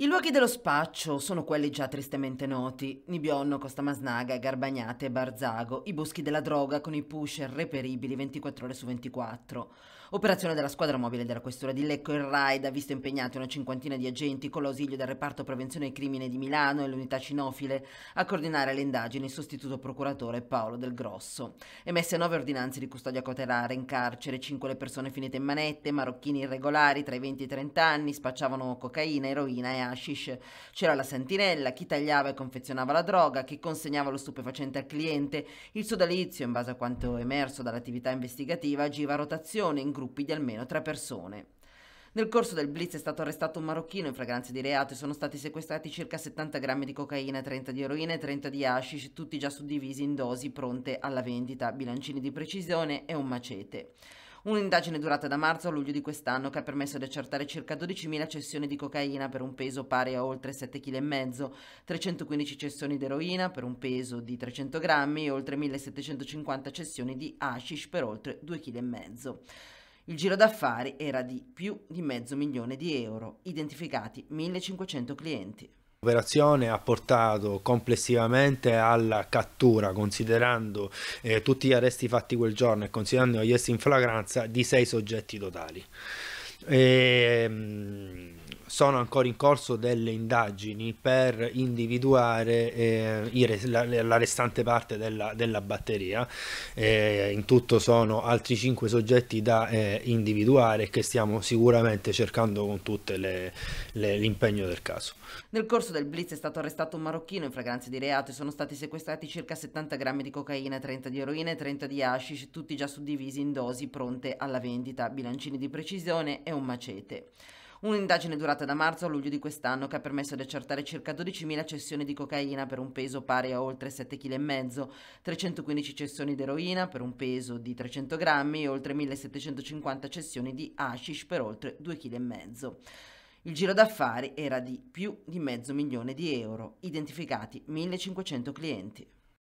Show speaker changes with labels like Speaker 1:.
Speaker 1: I luoghi dello spaccio sono quelli già tristemente noti. Nibionno, Costa Masnaga, Garbagnate e Barzago, i boschi della droga con i pusher reperibili 24 ore su 24. Operazione della squadra mobile della questura di Lecco e Raid ha visto impegnate una cinquantina di agenti con l'ausilio del reparto prevenzione e crimine di Milano e l'unità cinofile a coordinare le indagini il sostituto procuratore Paolo Del Grosso. Emesse nove ordinanze di custodia cautelare in carcere, cinque le persone finite in manette, marocchini irregolari tra i 20 e i 30 anni, spacciavano cocaina, eroina e hashish. C'era la sentinella, chi tagliava e confezionava la droga, chi consegnava lo stupefacente al cliente. Il sodalizio, in base a quanto emerso dall'attività investigativa, agiva a rotazione in gruppi di almeno tre persone. Nel corso del blitz è stato arrestato un marocchino in fragranza di reato e sono stati sequestrati circa 70 grammi di cocaina, 30 di eroina e 30 di hashish, tutti già suddivisi in dosi pronte alla vendita, bilancini di precisione e un macete. Un'indagine durata da marzo a luglio di quest'anno che ha permesso di accertare circa 12.000 cessioni di cocaina per un peso pari a oltre 7,5 kg, 315 cessioni di eroina per un peso di 300 grammi e oltre 1.750 cessioni di hashish per oltre 2,5 kg. Il giro d'affari era di più di mezzo milione di euro, identificati 1.500 clienti.
Speaker 2: L'operazione ha portato complessivamente alla cattura, considerando eh, tutti gli arresti fatti quel giorno e considerando gli arresti in flagranza, di sei soggetti totali. E, ehm, sono ancora in corso delle indagini per individuare eh, i, la, la, restante parte della, della batteria. Eh, in tutto sono altri 5 soggetti da eh, individuare che stiamo sicuramente cercando con tutto l'impegno del caso.
Speaker 1: Nel corso del blitz è stato arrestato un marocchino in fragranza di reato e sono stati sequestrati circa 70 grammi di cocaina, 30 di eroina e 30 di hashish, tutti già suddivisi in dosi pronte alla vendita, bilancini di precisione e un macete. Un'indagine durata da marzo a luglio di quest'anno che ha permesso di accertare circa 12.000 cessioni di cocaina per un peso pari a oltre 7,5 kg, 315 cessioni di eroina per un peso di 300 grammi e oltre 1.750 cessioni di hashish per oltre 2,5 kg. Il giro d'affari era di più di mezzo milione di euro, identificati 1.500 clienti.